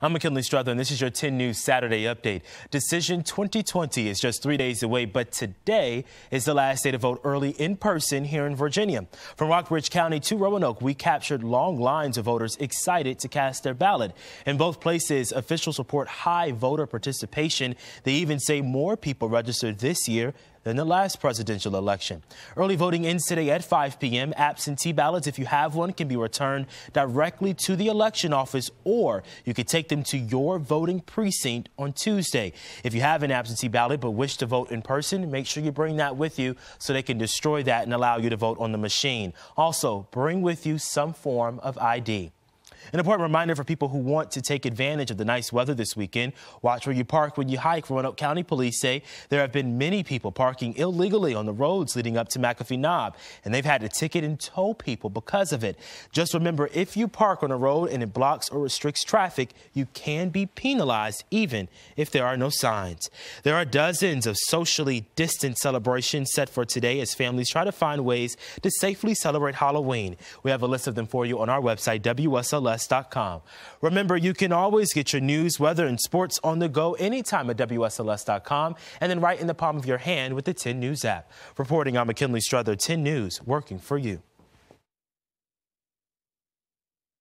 I'm McKinley Struther, and this is your 10 News Saturday update. Decision 2020 is just three days away, but today is the last day to vote early in person here in Virginia. From Rockbridge County to Roanoke, we captured long lines of voters excited to cast their ballot. In both places, officials report high voter participation. They even say more people registered this year than the last presidential election. Early voting ends today at 5 p.m. Absentee ballots, if you have one, can be returned directly to the election office or you can take them to your voting precinct on Tuesday. If you have an absentee ballot but wish to vote in person, make sure you bring that with you so they can destroy that and allow you to vote on the machine. Also, bring with you some form of ID. An important reminder for people who want to take advantage of the nice weather this weekend. Watch where you park when you hike. Roanoke County Police say there have been many people parking illegally on the roads leading up to McAfee Knob, and they've had to ticket and tow people because of it. Just remember, if you park on a road and it blocks or restricts traffic, you can be penalized even if there are no signs. There are dozens of socially distant celebrations set for today as families try to find ways to safely celebrate Halloween. We have a list of them for you on our website, WSLS WSLS.com. Remember, you can always get your news, weather, and sports on the go anytime at WSLS.com and then right in the palm of your hand with the 10 News app. Reporting on McKinley Strother, 10 News, working for you.